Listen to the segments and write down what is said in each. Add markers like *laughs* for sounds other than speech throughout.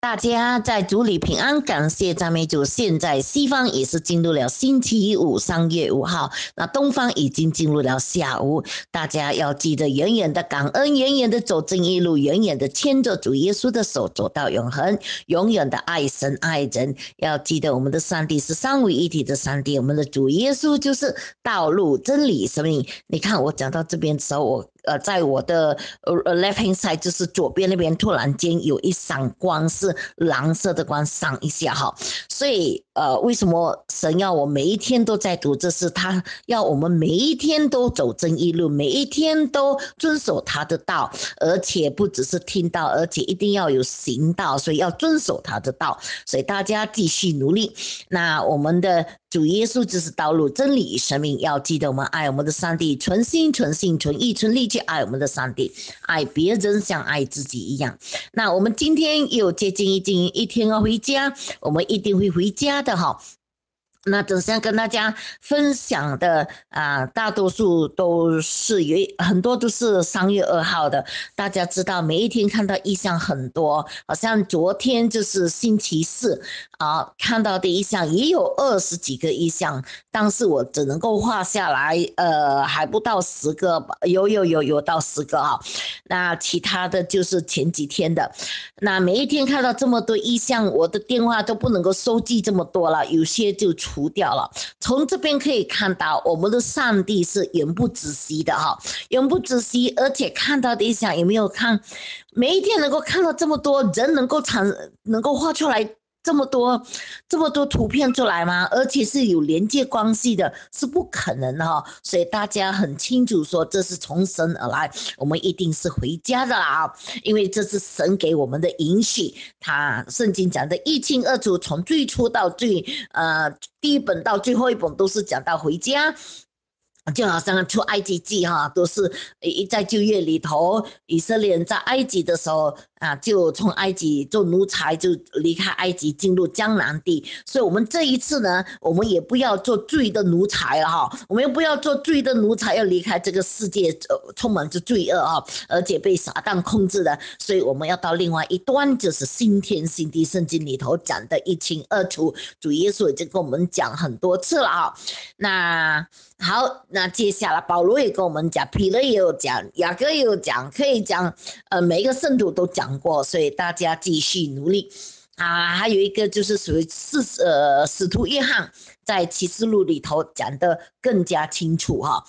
大家在主里平安，感谢赞美主。现在西方也是进入了星期五，三月五号，那东方已经进入了下午。大家要记得远远的感恩，远远的走正一路，远远的牵着主耶稣的手走到永恒，永远的爱神爱人。要记得我们的上帝是三位一体的上帝，我们的主耶稣就是道路真理生命。你看我讲到这边，时我呃，在我的呃呃 left hand side，就是左边那边，突然间有一闪光，是蓝色的光闪一下哈。所以呃，为什么神要我每一天都在读？这是他要我们每一天都走正义路，每一天都遵守他的道，而且不只是听到，而且一定要有行道。所以要遵守他的道。所以大家继续努力。那我们的主耶稣就是道路、真理、神命。要记得我们爱我们的上帝，存心、存性、存意、存力。爱我们的上帝，爱别人像爱自己一样。那我们今天又接近一经一天要回家，我们一定会回家的哈。那等下跟大家分享的啊，大多数都是有很多都是三月二号的。大家知道每一天看到意向很多，好像昨天就是星期四啊，看到的意向也有二十几个意向，但是我只能够画下来，呃，还不到十个吧，有有有有到十个哈。那其他的就是前几天的，那每一天看到这么多意向，我的电话都不能够收集这么多了，有些就出。涂掉了，从这边可以看到，我们的上帝是永不止息的哈，永不止息，而且看到的一下有没有看，每一天能够看到这么多人能够产，能够画出来。这么多，这么多图片出来吗？而且是有连接关系的，是不可能哈。所以大家很清楚，说这是从神而来，我们一定是回家的啦。因为这是神给我们的允许，他圣经讲的一清二楚，从最初到最呃第一本到最后一本，都是讲到回家。就好像出埃及记哈，都是一在旧约里头，以色列人在埃及的时候。啊，就从埃及做奴才，就离开埃及进入江南地。所以，我们这一次呢，我们也不要做罪的奴才了哈。我们又不要做罪的奴才，要离开这个世界，呃，充满着罪恶啊，而且被撒旦控制的。所以，我们要到另外一端，就是新天新地。圣经里头讲的一清二楚，主耶稣已经跟我们讲很多次了啊。那好，那接下来保罗也跟我们讲，彼得也有讲，雅各也有讲，可以讲，呃，每一个圣徒都讲。过，所以大家继续努力啊！还有一个就是属于四呃，使徒约翰在启示录里头讲的更加清楚哈。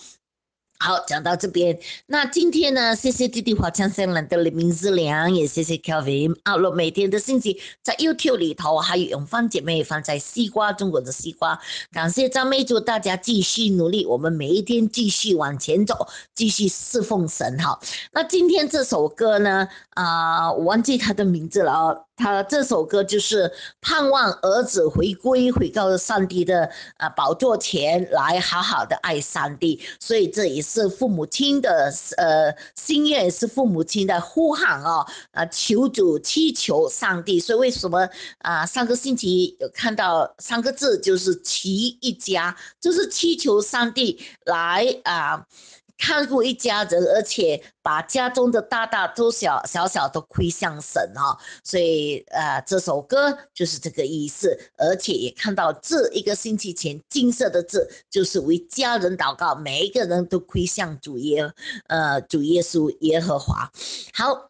好，讲到这边，那今天呢，谢谢弟弟华强、森冷的黎明之粮，也谢谢 Kevin 阿洛每天的信息在 YouTube 里头，还有永芳姐妹放在西瓜中国的西瓜。感谢张妹，祝大家继续努力，我们每一天继续往前走，继续侍奉神哈。那今天这首歌呢，啊，我忘记他的名字了哦。他这首歌就是盼望儿子回归，回到上帝的啊宝座前来，好好的爱上帝。所以这也。是父母亲的呃心愿，是父母亲的呼喊啊！呃，求主祈求上帝，所以为什么啊？上个星期有看到三个字，就是祈一家，就是祈求上帝来啊。看过一家人，而且把家中的大大都小小小都亏向神啊，所以呃，这首歌就是这个意思，而且也看到这一个星期前金色的字就是为家人祷告，每一个人都亏向主耶，呃，主耶稣、耶和华。好，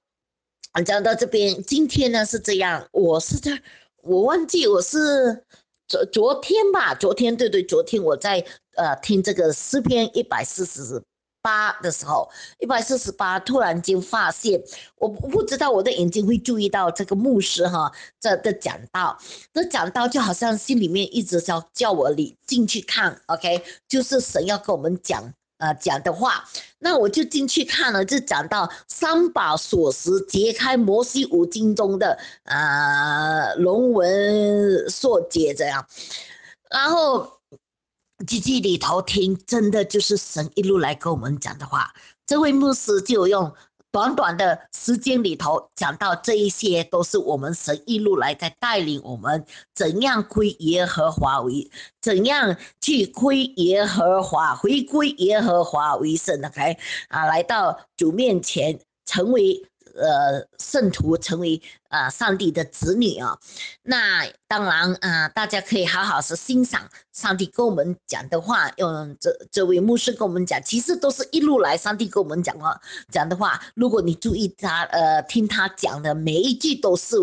讲到这边，今天呢是这样，我是在我忘记我是昨昨天吧，昨天对对，昨天我在呃听这个诗篇一百四十。八的时候，一百四十八，突然间发现，我不知道我的眼睛会注意到这个牧师哈，这这讲到，这讲到就好像心里面一直叫叫我里进去看，OK，就是神要跟我们讲呃讲的话，那我就进去看了，就讲到三把锁匙解开摩西五经中的呃龙纹锁解这样，然后。机器里头听，真的就是神一路来跟我们讲的话。这位牧师就用短短的时间里头讲到，这一些都是我们神一路来在带领我们，怎样归耶和华为，怎样去归耶和华，回归耶和华为神的来啊，来到主面前，成为。呃，圣徒成为呃上帝的子女啊，那当然啊，大家可以好好是欣赏上帝跟我们讲的话。用这这位牧师跟我们讲，其实都是一路来，上帝跟我们讲话讲的话，如果你注意他呃听他讲的每一句都是。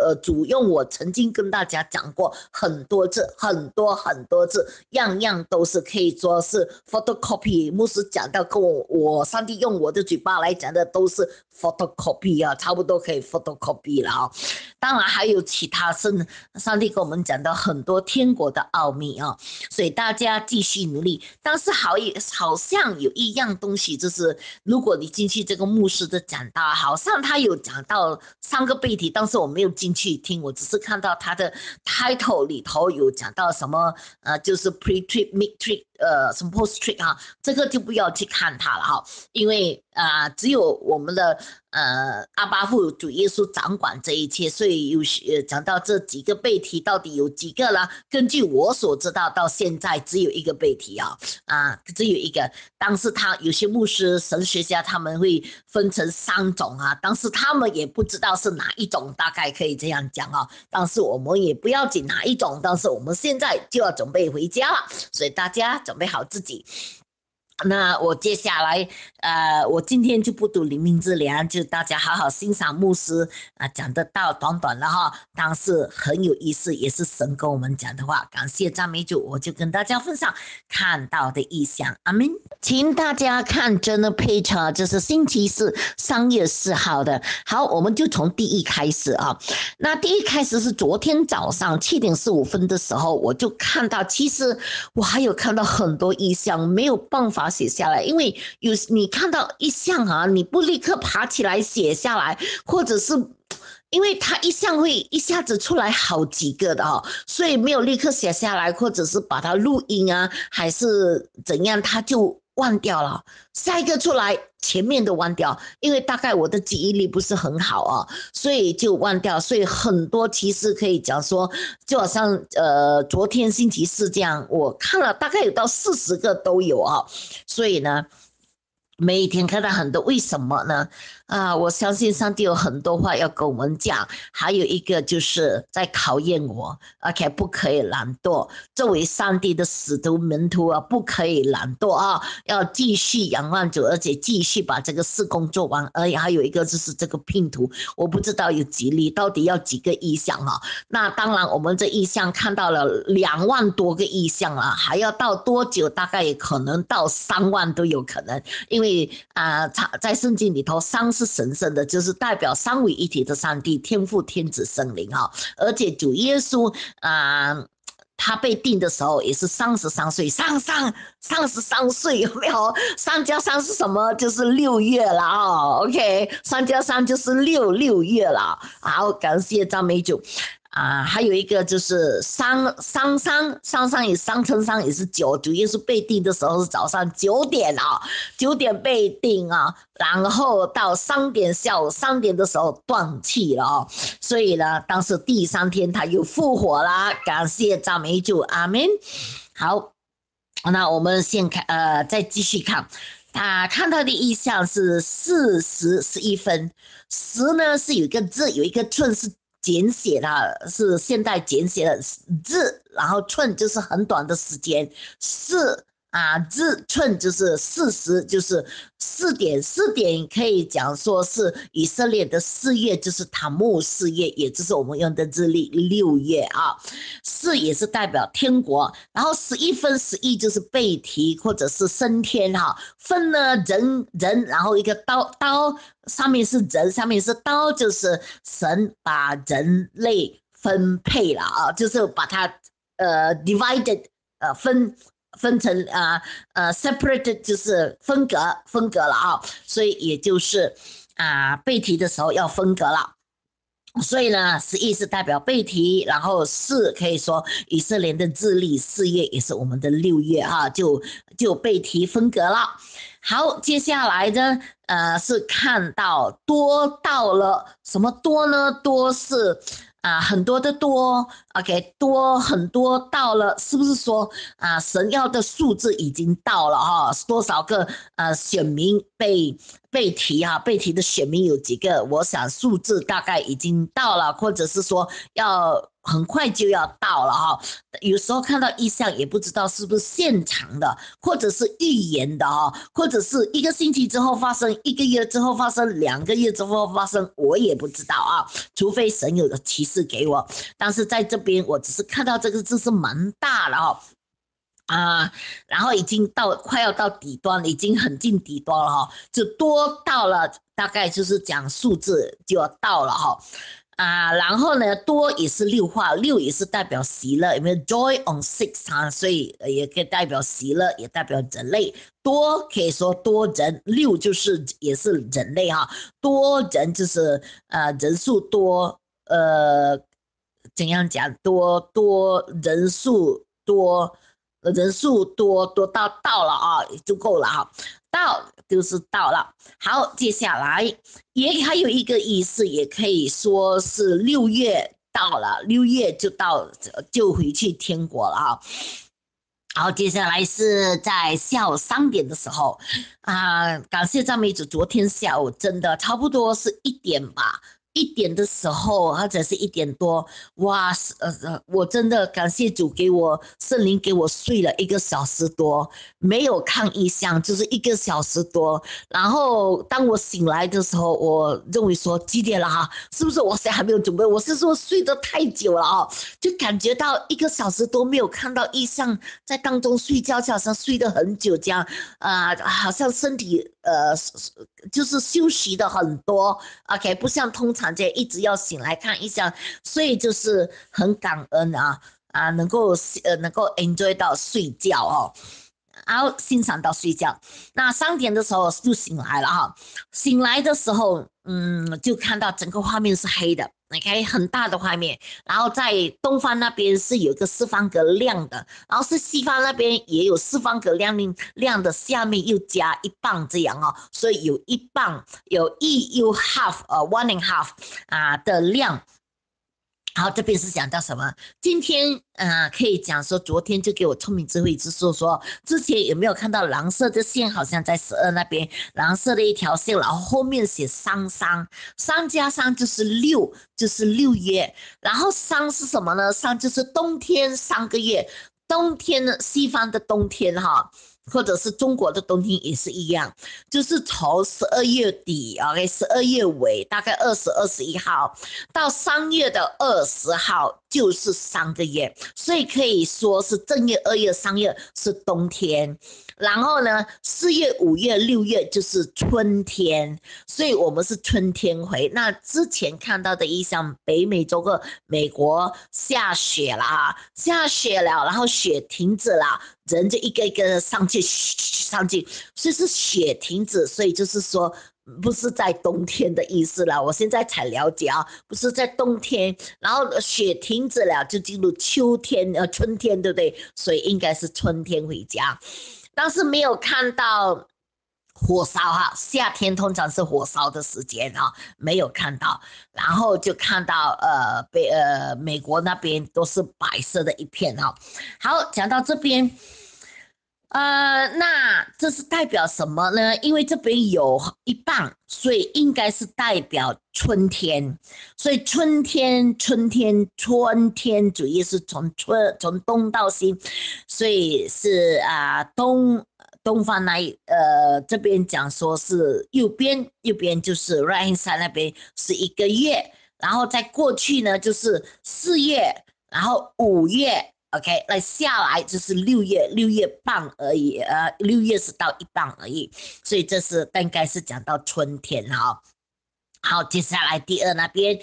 呃，主用我曾经跟大家讲过很多次，很多很多次，样样都是可以说是 photocopy。牧师讲到，跟我我上帝用我的嘴巴来讲的都是 photocopy 啊，差不多可以 photocopy 了啊。当然还有其他是上帝跟我们讲的很多天国的奥秘啊，所以大家继续努力。但是好也好像有一样东西，就是如果你进去这个牧师的讲道，好像他有讲到三个背题，但是我没有进。去听，我只是看到他的 title 里头有讲到什么，呃，就是 pre-trip m i d t r i p 呃，什么 post trip 啊，这个就不要去看它了哈，因为啊，只有我们的。呃，阿巴父主耶稣掌管这一切，所以有时讲到这几个背题到底有几个了？根据我所知道，到现在只有一个背题啊，啊，只有一个。但是，他有些牧师、神学家他们会分成三种啊，但是他们也不知道是哪一种，大概可以这样讲啊。但是我们也不要紧哪一种，但是我们现在就要准备回家了，所以大家准备好自己。那我接下来，呃，我今天就不读灵命之粮，就大家好好欣赏牧师啊讲的道，短短的哈，但是很有意思，也是神跟我们讲的话。感谢赞美主，我就跟大家分享看到的意象。阿门。请大家看真的配车，就是星期四三月四号的。好，我们就从第一开始啊。那第一开始是昨天早上七点四五分的时候，我就看到，其实我还有看到很多意象，没有办法。写下来，因为有你看到一项啊，你不立刻爬起来写下来，或者是因为他一项会一下子出来好几个的哈，所以没有立刻写下来，或者是把它录音啊，还是怎样，他就忘掉了。下一个出来。前面都忘掉，因为大概我的记忆力不是很好啊，所以就忘掉。所以很多其实可以讲说，就好像呃，昨天星期四这样，我看了大概有到四十个都有啊。所以呢，每一天看到很多，为什么呢？啊，我相信上帝有很多话要跟我们讲，还有一个就是在考验我，而且不可以懒惰。作为上帝的使徒门徒啊，不可以懒惰啊，要继续仰望主，而且继续把这个事工做完。而且还有一个就是这个拼图，我不知道有几例，到底要几个意向啊？那当然，我们这意向看到了两万多个意向啊，还要到多久？大概可能到三万都有可能，因为啊，在圣经里头三。是神圣的，就是代表三位一体的上帝、天父、天子、圣灵哈。而且主耶稣啊，他被定的时候也是三十三岁，三三三十三岁有没有？三加三是什么？就是六月了啊。OK，三加三就是六六月了。好，感谢张美主。啊，还有一个就是三三三三三也三乘三也是九，九耶是被定的时候是早上九点啊，九点被定啊，然后到三点下午三点的时候断气了啊，所以呢，当时第三天他又复活啦，感谢赞美主阿门。好，那我们先看呃，再继续看，他看到的意向是四十十一分十呢是有一个字有一个寸是。简写它是现代简写的字，然后寸就是很短的时间，四啊，日寸就是四十，就是四点四点，可以讲说是以色列的四月，就是塔木四月，也就是我们用的日历六月啊。四也是代表天国，然后十一分十一就是背提或者是升天哈。分呢人人，然后一个刀刀上面是人，上面是刀，就是神把人类分配了啊，就是把它呃 divided，呃分。分成啊呃，separate 就是分隔分隔了啊，所以也就是啊背题的时候要分隔了，所以呢，十一是代表背题，然后四可以说以色列的智力四月也是我们的六月啊，就就背题分隔了。好，接下来呢，呃，是看到多到了什么多呢？多是。啊，很多的多，OK，多很多到了，是不是说啊，神要的数字已经到了哈？多少个呃选民被被提哈？被提的选民有几个？我想数字大概已经到了，或者是说要。很快就要到了哈，有时候看到意象也不知道是不是现场的，或者是预言的哈，或者是一个星期之后发生，一个月之后发生，两个月之后发生，我也不知道啊，除非神有的提示给我。但是在这边，我只是看到这个字是蛮大了哈，啊，然后已经到快要到底端了，已经很近底端了哈，就多到了，大概就是讲数字就要到了哈。啊，然后呢？多也是六画，六也是代表喜乐，因为 Joy on six 啊，所以也可以代表喜乐，也代表人类。多可以说多人，六就是也是人类哈，多人就是呃人数多，呃怎样讲？多多人数多。人数多多到到了啊，就够了哈，到就是到了。好，接下来也还有一个意思，也可以说是六月到了，六月就到就回去天国了啊。好，接下来是在下午三点的时候啊，感谢张妹子，昨天下午真的差不多是一点吧。一点的时候，或者是一点多，哇，呃呃，我真的感谢主给我圣灵给我睡了一个小时多，没有看意向就是一个小时多。然后当我醒来的时候，我认为说几点了哈？是不是我谁还没有准备？我是说睡得太久了啊，就感觉到一个小时都没有看到异象，在当中睡觉，就好像睡得很久这样，啊，好像身体。呃，就是休息的很多，OK，不像通常这一直要醒来看一下，所以就是很感恩啊啊，能够呃能够 enjoy 到睡觉哦，然后欣赏到睡觉。那三点的时候就醒来了哈，醒来的时候，嗯，就看到整个画面是黑的。你看很大的画面，然后在东方那边是有一个四方格亮的，然后是西方那边也有四方格亮亮的，下面又加一磅这样哦，所以有一磅，有一 U half 呃 one and half 啊的量。好，这边是讲到什么？今天，嗯，可以讲说，昨天就给我聪明智慧之树说，之前有没有看到蓝色的线？好像在十二那边，蓝色的一条线，然后后面写三三三加三就是六，就是六月。然后三是什么呢？三就是冬天三个月，冬天的西方的冬天，哈。或者是中国的冬天也是一样，就是从十二月底，OK，十二月尾，大概二十二十一号，到三月的二十号。就是三个月，所以可以说是正月、二月、三月是冬天，然后呢，四月、五月、六月就是春天，所以我们是春天回。那之前看到的一箱北美洲个美国下雪啦，下雪了，然后雪停止了，人就一个一个的上去上去，所以是雪停止，所以就是说。不是在冬天的意思了，我现在才了解啊，不是在冬天，然后雪停止了，就进入秋天呃春天，对不对？所以应该是春天回家，但是没有看到火烧哈，夏天通常是火烧的时间啊，没有看到，然后就看到呃被呃美国那边都是白色的一片啊。好讲到这边。呃，那这是代表什么呢？因为这边有一半，所以应该是代表春天。所以春天，春天，春天，主要是从春从东到西，所以是啊东东方那一呃这边讲说是右边右边就是 i d 山那边是一个月，然后在过去呢就是四月，然后五月。OK，那下来就是六月六月半而已，呃，六月是到一半而已，所以这是大概是讲到春天了哦。好，接下来第二那边，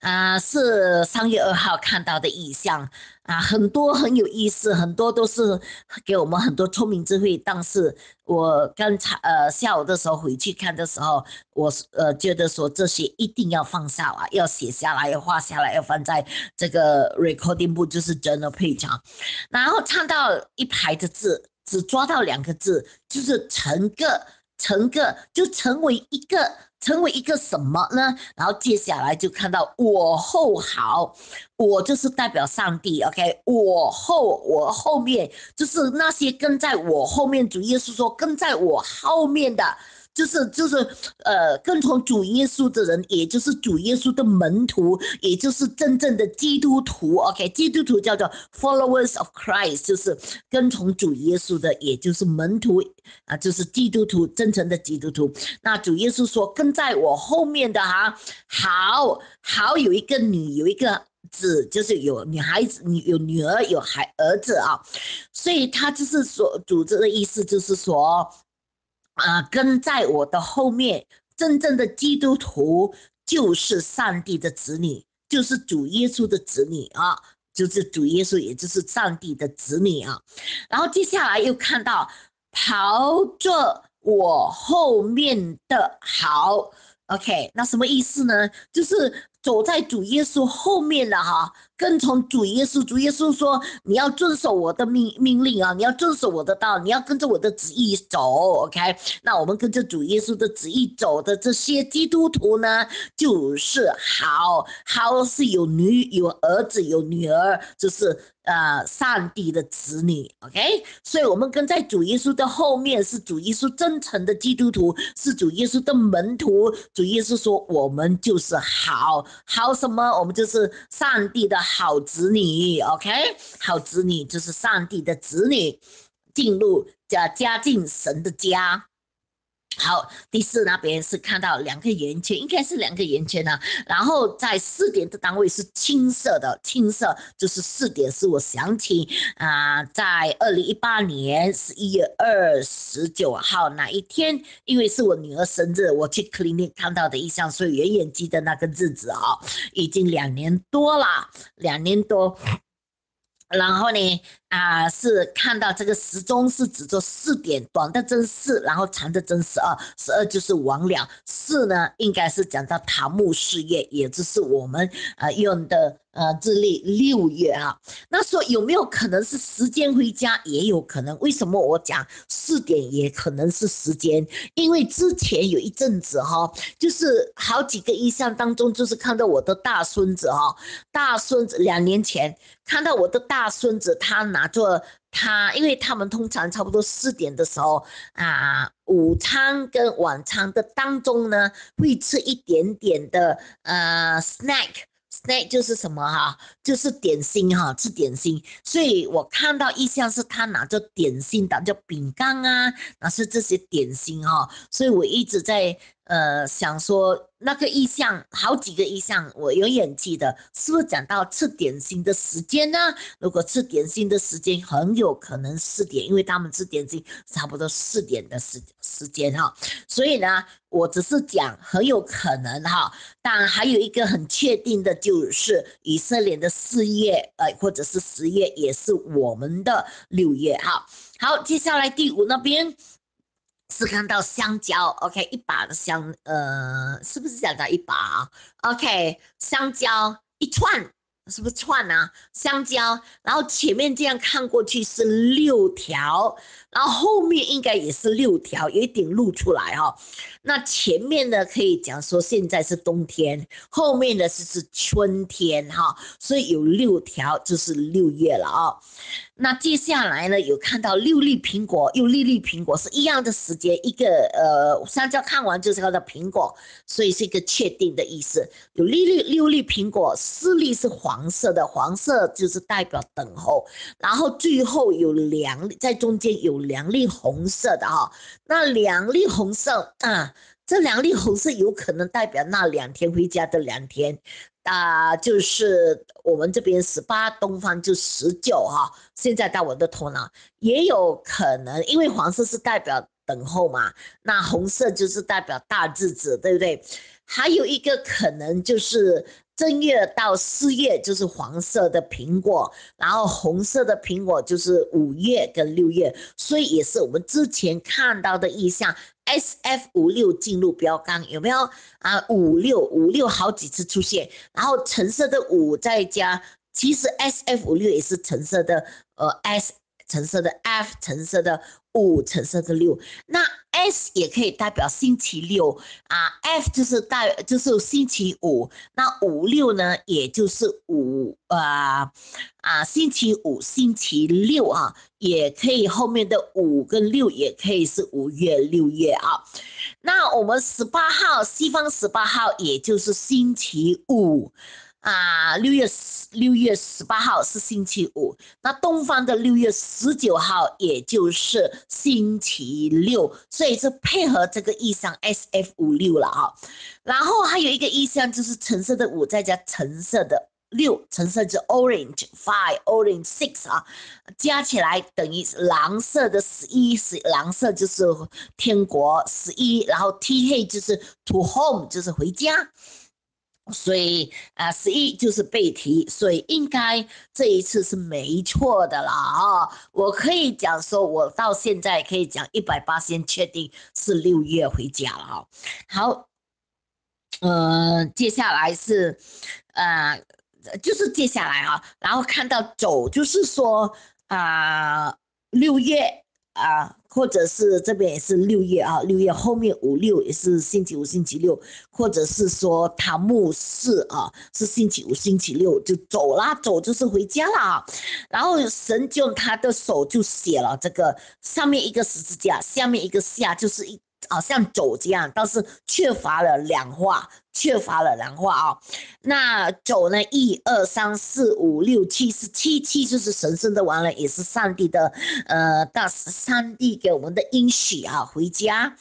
啊，是三月二号看到的意向啊，很多很有意思，很多都是给我们很多聪明智慧。但是我刚才呃下午的时候回去看的时候，我呃觉得说这些一定要放下啊，要写下来，要画下来，要放在这个 recording 部，就是真的配长。然后看到一排的字，只抓到两个字，就是成个成个就成为一个。成为一个什么呢？然后接下来就看到我后好，我就是代表上帝，OK，我后我后面就是那些跟在我后面，主要是说跟在我后面的。就是就是，呃，跟从主耶稣的人，也就是主耶稣的门徒，也就是真正的基督徒。OK，基督徒叫做 Followers of Christ，就是跟从主耶稣的，也就是门徒啊，就是基督徒，真诚的基督徒。那主耶稣说，跟在我后面的哈，好好有一个女有一个子，就是有女孩子，女有女儿有孩儿子啊。所以他就是说，组织的意思就是说。啊，跟在我的后面，真正的基督徒就是上帝的子女，就是主耶稣的子女啊，就是主耶稣，也就是上帝的子女啊。然后接下来又看到跑着我后面的好，OK，那什么意思呢？就是走在主耶稣后面的哈。跟从主耶稣，主耶稣说你要遵守我的命命令啊，你要遵守我的道，你要跟着我的旨意走。OK，那我们跟着主耶稣的旨意走的这些基督徒呢，就是好好是有女有儿子有女儿，就是呃上帝的子女。OK，所以我们跟在主耶稣的后面是主耶稣真诚的基督徒，是主耶稣的门徒。主耶稣说我们就是好好什么，我们就是上帝的。好子女，OK，好子女就是上帝的子女，进入家家进神的家。好，第四那边是看到两个圆圈，应该是两个圆圈呢。然后在四点的单位是青色的，青色就是四点是我想起啊，在二零一八年十一月二十九号那一天，因为是我女儿生日，我去 clinic 看到的一向，所以远远记得那个日子啊，已经两年多了，两年多。然后呢？啊，是看到这个时钟是指着四点，短的针四，然后长的针十二，十二就是完了。四呢，应该是讲到桃木事业，也就是我们呃用的呃日历六月啊。那说有没有可能是时间回家也有可能？为什么我讲四点也可能是时间？因为之前有一阵子哈，就是好几个意向当中，就是看到我的大孙子哈，大孙子两年前看到我的大孙子，他拿。拿做他，因为他们通常差不多四点的时候啊，午餐跟晚餐的当中呢，会吃一点点的呃，snack，snack 就是什么哈，就是点心哈，吃点心。所以我看到一项是他拿着点心的，叫饼干啊，拿是这些点心哈。所以我一直在呃想说。那个意象，好几个意象，我永远记得，是不是讲到吃点心的时间呢？如果吃点心的时间很有可能四点，因为他们吃点心差不多四点的时时间哈。所以呢，我只是讲很有可能哈。但还有一个很确定的，就是以色列的四月，呃，或者是十月，也是我们的六月哈。好，接下来第五那边。是看到香蕉，OK，一把的香，呃，是不是讲到一把啊？OK，香蕉一串，是不是串啊？香蕉，然后前面这样看过去是六条，然后后面应该也是六条，有一点露出来哈。那前面的可以讲说现在是冬天，后面的是是春天哈，所以有六条就是六月了啊。那接下来呢？有看到六粒苹果，又粒粒苹果是一样的时间，一个呃，香蕉看完就是它的苹果，所以是一个确定的意思。有粒粒六粒苹果，四粒是黄色的，黄色就是代表等候。然后最后有两在中间有两粒红色的哈，那两粒红色啊。这两粒红色有可能代表那两天回家的两天，啊，就是我们这边十八东方就十九哈。现在到我的头脑，也有可能，因为黄色是代表等候嘛，那红色就是代表大日子，对不对？还有一个可能就是正月到四月就是黄色的苹果，然后红色的苹果就是五月跟六月，所以也是我们之前看到的意向。S F 五六进入标杆有没有啊？五六五六好几次出现，然后橙色的五再加，其实 S F 五六也是橙色的，呃 S 橙色的 F 橙色的五橙色的六那。S 也可以代表星期六啊，F 就是代就是星期五，那五六呢，也就是五啊啊星期五星期六啊，也可以后面的五跟六也可以是五月六月啊，那我们十八号西方十八号也就是星期五。啊，六月十六月十八号是星期五，那东方的六月十九号也就是星期六，所以是配合这个意象 S F 五六了哈。然后还有一个意象就是橙色的五再加橙色的六，橙色就 orange five orange six 啊，加起来等于蓝色的十一，十蓝色就是天国十一，然后 T H 就是 to home 就是回家。所以啊，十一就是背题，所以应该这一次是没错的了啊。我可以讲说，我到现在可以讲一百八，先确定是六月回家了哈。好，嗯，接下来是，呃，就是接下来啊，然后看到九，就是说啊，六月啊。或者是这边也是六月啊，六月后面五六也是星期五、星期六，或者是说他姆四啊是星期五、星期六就走啦，走就是回家了啊。然后神用他的手就写了这个上面一个十字架，下面一个下，就是一。好像走这样，但是缺乏了两化，缺乏了两化啊。那走呢？一二三四五六七是七，七就是神圣的完了，也是上帝的，呃，大上帝给我们的应许啊。回家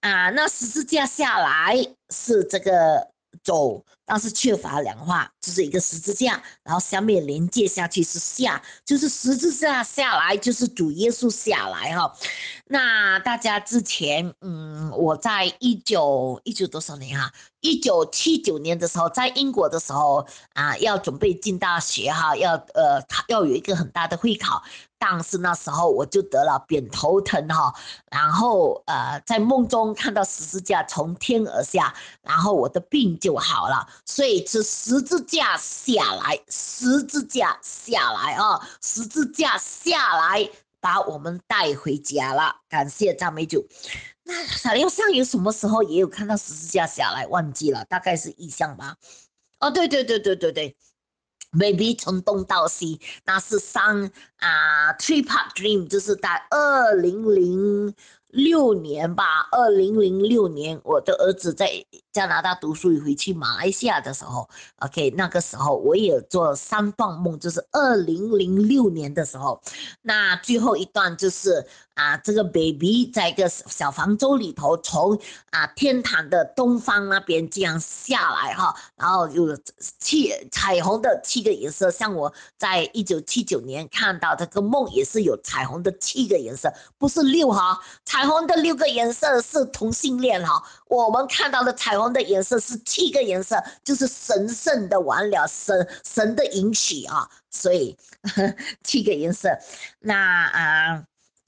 啊，那十字架下来是这个走。但是缺乏两化，就是一个十字架，然后下面连接下去是下，就是十字架下来就是主耶稣下来哈。那大家之前，嗯，我在一九一九多少年啊？一九七九年的时候，在英国的时候啊，要准备进大学哈，要呃要有一个很大的会考。但是那时候我就得了扁头疼哈，然后呃在梦中看到十字架从天而下，然后我的病就好了，所以是十字架下来，十字架下来啊，十字架下来把我们带回家了，感谢赞美主。那还有上有什么时候也有看到十字架下来，忘记了，大概是异象吧。哦，对对对对对对。maybe 从东到西，那是三啊 t r i p o p dream 就是在二零零六年吧，二零零六年我的儿子在。加拿大读书回去马来西亚的时候，OK，那个时候我也做三段梦，就是二零零六年的时候，那最后一段就是啊，这个 baby 在一个小房舟里头，从啊天堂的东方那边这样下来哈，然后有七彩虹的七个颜色，像我在一九七九年看到这个梦也是有彩虹的七个颜色，不是六哈，彩虹的六个颜色是同性恋哈，我们看到的彩虹。红的颜色是七个颜色，就是神圣的完了，神神的允许啊，所以 *laughs* 七个颜色。那啊，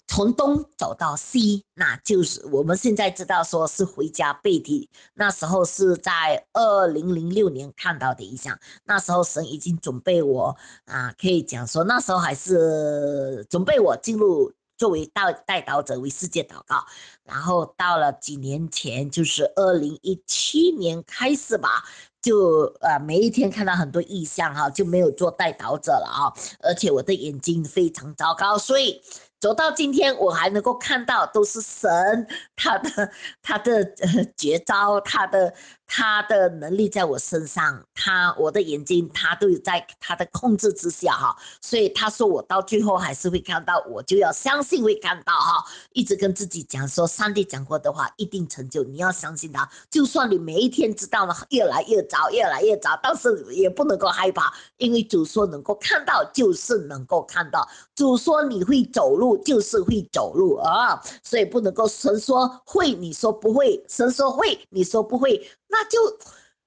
从东走到西，那就是我们现在知道说是回家背地，那时候是在二零零六年看到的一项，那时候神已经准备我啊，可以讲说那时候还是准备我进入。作为代代导者为世界祷告，然后到了几年前，就是二零一七年开始吧，就呃每一天看到很多意象哈，就没有做代导者了啊，而且我的眼睛非常糟糕，所以走到今天我还能够看到都是神他的他的绝招他的。他的能力在我身上，他我的眼睛，他都有在他的控制之下哈，所以他说我到最后还是会看到，我就要相信会看到哈，一直跟自己讲说，上帝讲过的话一定成就，你要相信他，就算你每一天知道了越来越早，越来越早，但是也不能够害怕，因为主说能够看到就是能够看到，主说你会走路就是会走路啊，所以不能够神说会你说不会，神说会你说不会。那就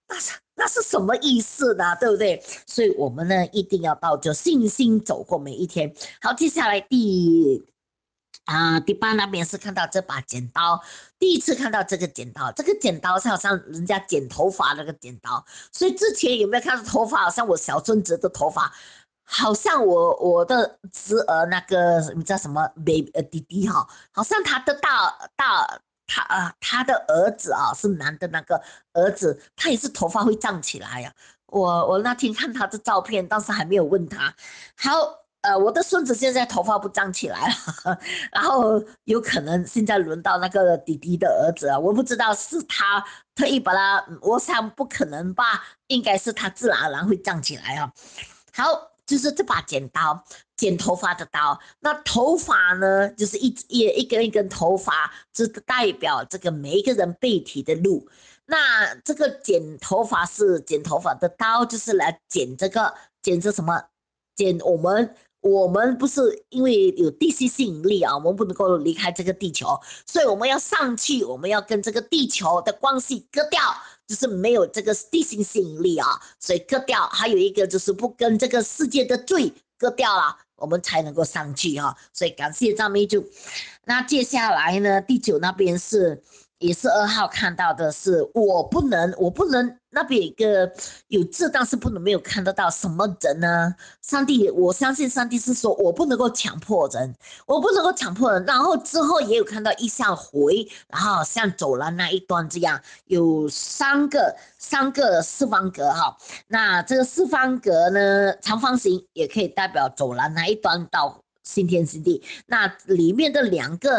那是那是什么意思呢？对不对？所以，我们呢一定要到，就信心走过每一天。好，接下来第啊第八那边是看到这把剪刀，第一次看到这个剪刀，这个剪刀是好像人家剪头发那个剪刀。所以之前有没有看到头发？好像我小孙子的头发，好像我我的侄儿那个叫什么 baby 呃弟弟哈，好像他的大大。他啊，他的儿子啊，是男的那个儿子，他也是头发会胀起来呀。我我那天看他的照片，当时还没有问他。好，呃，我的孙子现在头发不胀起来了，然后有可能现在轮到那个弟弟的儿子了，我不知道是他特意把他，我想不可能吧，应该是他自然而然会胀起来啊。好。就是这把剪刀，剪头发的刀。那头发呢？就是一一一根一根头发，这代表这个每一个人背体的路。那这个剪头发是剪头发的刀，就是来剪这个剪这什么？剪我们我们不是因为有地心吸引力啊，我们不能够离开这个地球，所以我们要上去，我们要跟这个地球的关系割掉。就是没有这个地心吸引力啊，所以割掉；还有一个就是不跟这个世界的罪割掉了，我们才能够上去啊。所以感谢张秘书。那接下来呢，第九那边是。也是二号看到的是我不能，我不能那边一个有字，但是不能没有看得到什么人呢？上帝，我相信上帝是说我不能够强迫人，我不能够强迫人。然后之后也有看到一下回，然后像走廊那一端这样有三个三个四方格哈，那这个四方格呢，长方形也可以代表走廊那一端到。新天新地，那里面的两个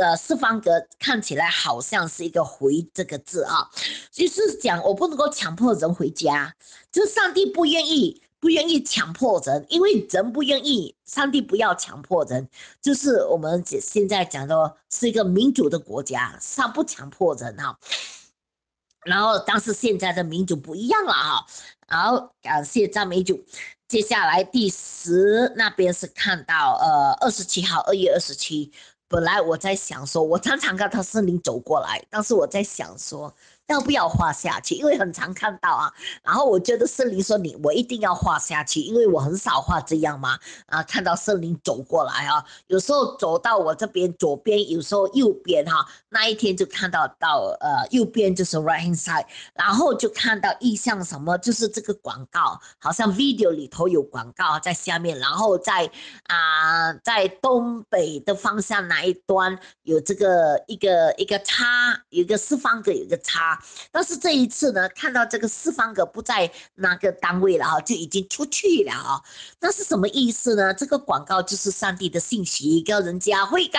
呃四方格看起来好像是一个回这个字啊，就是讲我不能够强迫人回家，就上帝不愿意不愿意强迫人，因为人不愿意，上帝不要强迫人，就是我们现在讲的，是一个民主的国家，上不强迫人啊。然后但是现在的民主不一样了啊。好，感谢赞美主。接下来第十那边是看到呃二十七号二月二十七，本来我在想说，我常常看他是林走过来，但是我在想说。要不要画下去？因为很常看到啊。然后我觉得森林，说你，我一定要画下去，因为我很少画这样嘛。啊，看到森林走过来啊，有时候走到我这边左边，有时候右边哈。那一天就看到到呃右边就是 right hand side，然后就看到意向什么，就是这个广告好像 video 里头有广告在下面，然后在啊在东北的方向哪一端有这个一个一个叉，一个四方格，有个叉。但是这一次呢，看到这个四方格不在那个单位了啊，就已经出去了啊。那是什么意思呢？这个广告就是上帝的信息，告人家悔改，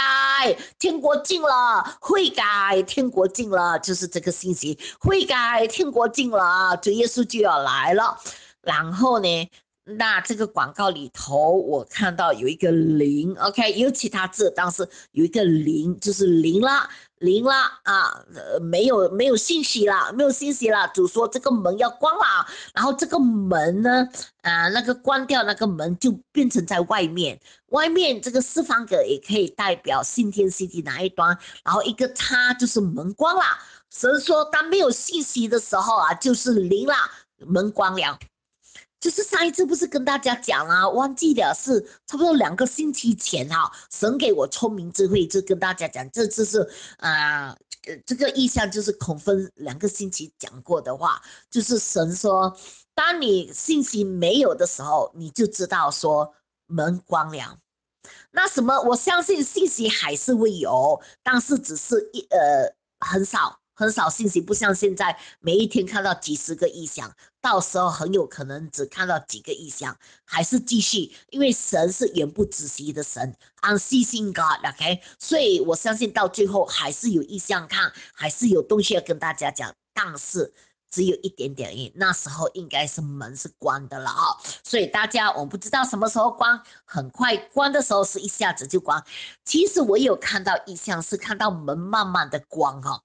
天国进了，悔改，天国进了，就是这个信息，悔改，天国进了啊，主耶稣就要来了。然后呢，那这个广告里头，我看到有一个零，OK，有其他字，但是有一个零，就是零了。零了啊，呃，没有没有信息了，没有信息了，就说这个门要关了然后这个门呢，啊，那个关掉那个门就变成在外面，外面这个四方格也可以代表信天新地哪一端，然后一个叉就是门关了。所以说，当没有信息的时候啊，就是零了，门关了。就是上一次不是跟大家讲啊，忘记了是差不多两个星期前哈，神给我聪明智慧，就跟大家讲，这次是啊，这个意向就是孔分两个星期讲过的话，就是神说，当你信息没有的时候，你就知道说门关了，那什么，我相信信息还是会有，但是只是一呃很少。很少信息，不像现在每一天看到几十个意向，到时候很有可能只看到几个意向，还是继续，因为神是远不止息的神，I 信 God，OK，所以我相信到最后还是有意向看，还是有东西要跟大家讲，但是只有一点点意，那时候应该是门是关的了啊所以大家我不知道什么时候关，很快关的时候是一下子就关，其实我有看到意向是看到门慢慢的关哈。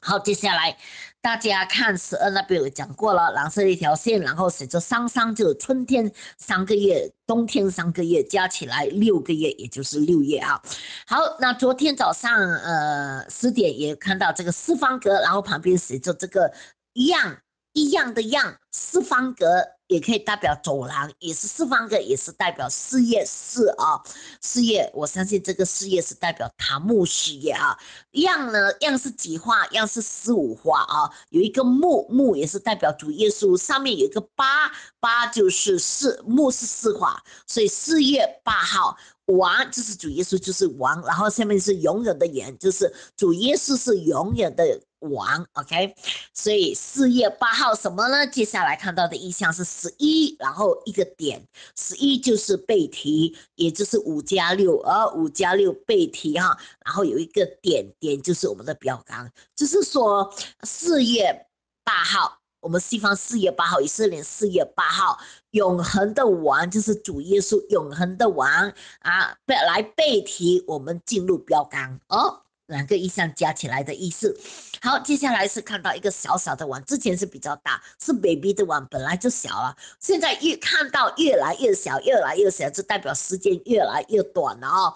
好，接下来大家看十二那边有讲过了，蓝色一条线，然后写着桑桑，就是春天三个月，冬天三个月，加起来六个月，也就是六月啊。好，那昨天早上呃十点也看到这个四方格，然后旁边写着这个样一样的样四方格。也可以代表走廊，也是四方格，也是代表事业四啊。事业，我相信这个事业是代表檀木事业啊。样呢？样是几画？样是十五画啊。有一个木木也是代表主耶稣，上面有一个八八就是四木是四画，所以四月八号王就是主耶稣就是王，然后下面是永远的言，就是主耶稣是永远的。王，OK，所以四月八号什么呢？接下来看到的意象是十一，然后一个点，十一就是背题，也就是五加六，呃，五加六背题哈，然后有一个点，点就是我们的标杆，就是说四月八号，我们西方四月八号，以色列四月八号，永恒的王就是主耶稣，永恒的王啊，来背题，我们进入标杆哦。两个意象加起来的意思，好，接下来是看到一个小小的碗，之前是比较大，是 baby 的碗本来就小了，现在越看到越来越小，越来越小，就代表时间越来越短了哦。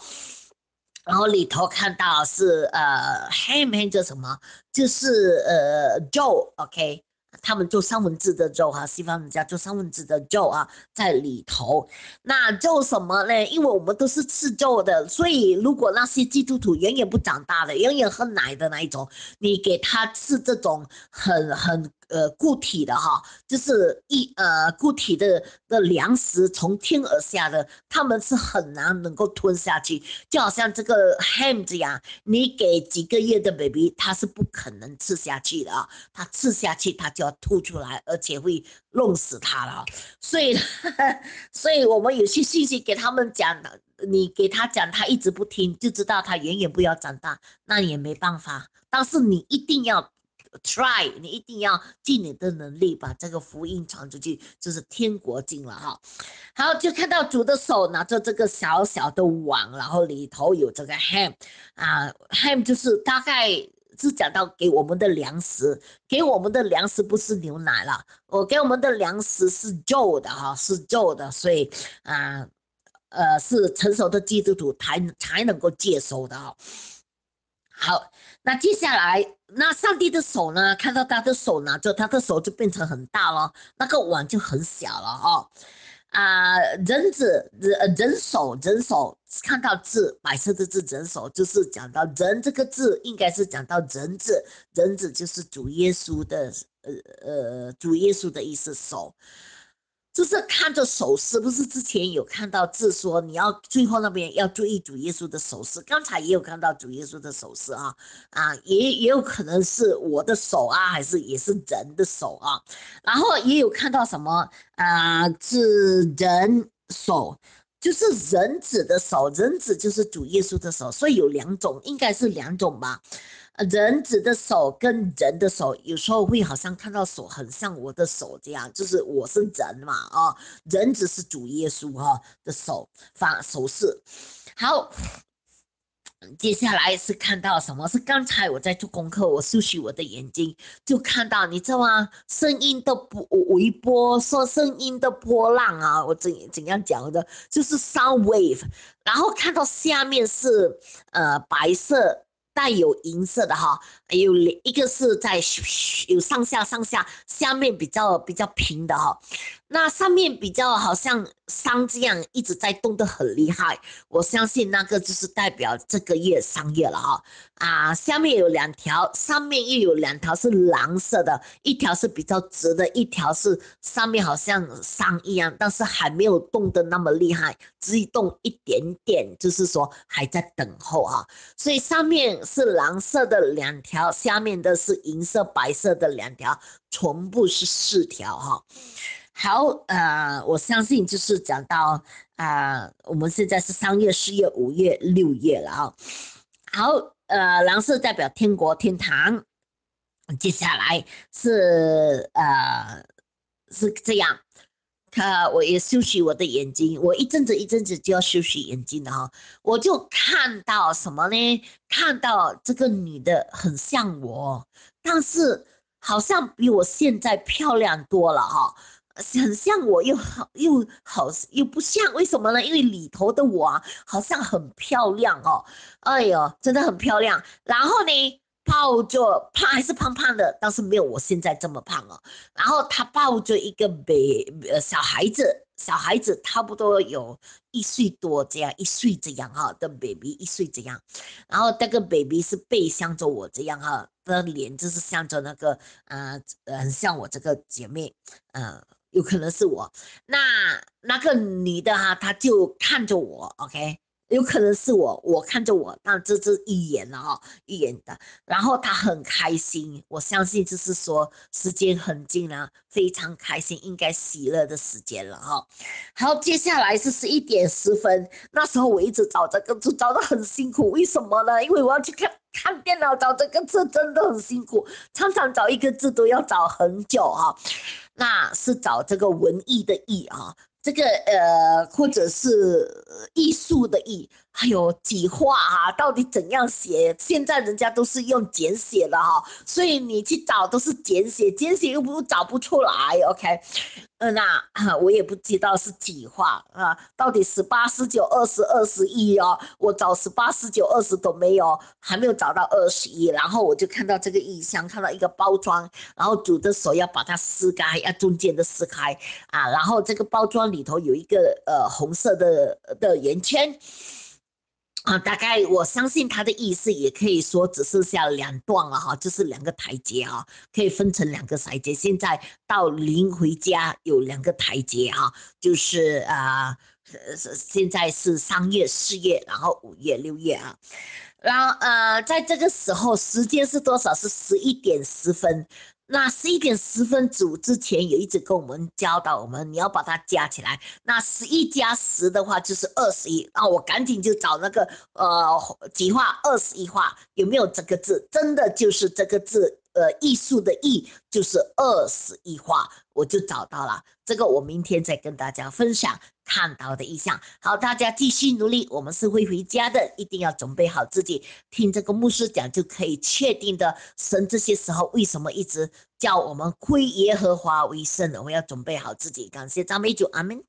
然后里头看到是呃，h 黑 m 的什么，就是呃，Joe，OK。他们做三文治的肉哈，西方人家做三文治的肉啊，在里头，那肉什么呢？因为我们都是吃肉的，所以如果那些基督徒永远不长大的，永远喝奶的那一种，你给他吃这种很很。呃，固体的哈，就是一呃固体的的粮食从天而下的，他们是很难能够吞下去，就好像这个 ham 这样，你给几个月的 baby，他是不可能吃下去的啊，他吃下去他就要吐出来，而且会弄死他了。所以，*laughs* 所以我们有些信息给他们讲，的。你给他讲，他一直不听，就知道他远远不要长大，那也没办法，但是你一定要。Try，你一定要尽你的能力把这个福音传出去，就是天国进了哈。好，就看到主的手拿着这个小小的网，然后里头有这个 ham，啊，ham 就是大概是讲到给我们的粮食，给我们的粮食不是牛奶了，我给我们的粮食是肉的哈，是肉的，所以啊，呃，是成熟的基督徒才才能够接收的哈。好。那接下来，那上帝的手呢？看到他的手拿着，他的手就变成很大了，那个碗就很小了哦。啊，人字人人手人手，看到字，白色的字人手，就是讲到人这个字，应该是讲到人字，人字就是主耶稣的，呃呃，主耶稣的意思手。就是看着手势，不是之前有看到字说你要最后那边要注意主耶稣的手势，刚才也有看到主耶稣的手势啊，啊也也有可能是我的手啊，还是也是人的手啊，然后也有看到什么啊是人手，就是人指的手，人指就是主耶稣的手，所以有两种，应该是两种吧。人子的手跟人的手，有时候会好像看到手很像我的手这样，就是我是人嘛，啊，人子是主耶稣哈的手，发手势。好，接下来是看到什么是刚才我在做功课，我休息我的眼睛，就看到你知道吗？声音的波微波，说声音的波浪啊，我怎怎样讲的？就是 sound wave，然后看到下面是呃白色。带有银色的哈。有两一个是在有上下上下下面比较比较平的哈，那上面比较好像山这样一直在动的很厉害，我相信那个就是代表这个月商业了哈啊，下面有两条，上面又有两条是蓝色的，一条是比较直的，一条是上面好像山一样，但是还没有动的那么厉害，只动一点点，就是说还在等候啊，所以上面是蓝色的两条。然后下面的是银色、白色的两条，全部是四条哈。好，呃，我相信就是讲到，呃，我们现在是三月、四月、五月、六月了啊。好，呃，蓝色代表天国、天堂。接下来是呃，是这样。呃，我也休息我的眼睛，我一阵子一阵子就要休息眼睛的哈，我就看到什么呢？看到这个女的很像我，但是好像比我现在漂亮多了哈，很像我又好又好又不像，为什么呢？因为里头的我好像很漂亮哦，哎呦，真的很漂亮，然后呢？抱着胖还是胖胖的，但是没有我现在这么胖哦。然后他抱着一个北呃小孩子，小孩子差不多有一岁多这样，一岁这样哈的 baby 一岁这样。然后那个 baby 是背向着我这样哈，的脸就是向着那个啊呃像我这个姐妹，嗯，有可能是我。那那个女的哈，她就看着我，OK。有可能是我，我看着我，但这是一眼了哈，一眼的，然后他很开心，我相信就是说时间很近了，非常开心，应该喜乐的时间了哈。好，接下来是十一点十分，那时候我一直找这个字，找得很辛苦，为什么呢？因为我要去看看电脑找这个字真的很辛苦，常常找一个字都要找很久啊。那是找这个文艺的艺啊。这个呃，或者是艺术的艺。哎呦，几画啊，到底怎样写？现在人家都是用简写了哈，所以你去找都是简写，简写又不找不出来。OK，嗯那我也不知道是几画啊？到底十八、十九、二十、二十一哦？我找十八、十九、二十都没有，还没有找到二十一。然后我就看到这个意像，看到一个包装，然后煮的时候要把它撕开，要中间的撕开啊。然后这个包装里头有一个呃红色的的圆圈。啊，大概我相信他的意思，也可以说只剩下两段了哈，就是两个台阶哈，可以分成两个台阶。现在到临回家有两个台阶哈，就是啊，现在是三月、四月，然后五月、六月啊，然后呃，在这个时候时间是多少？是十一点十分。那十一点十分组之前也一直跟我们教导我们，你要把它加起来。那十一加十的话就是二十一。那我赶紧就找那个呃，几画二十一画有没有这个字？真的就是这个字。呃，艺术的艺就是二十一画。我就找到了这个，我明天再跟大家分享看到的意象。好，大家继续努力，我们是会回家的，一定要准备好自己。听这个牧师讲就可以确定的，神这些时候为什么一直叫我们归耶和华为圣？我们要准备好自己。感谢赞美主，阿门。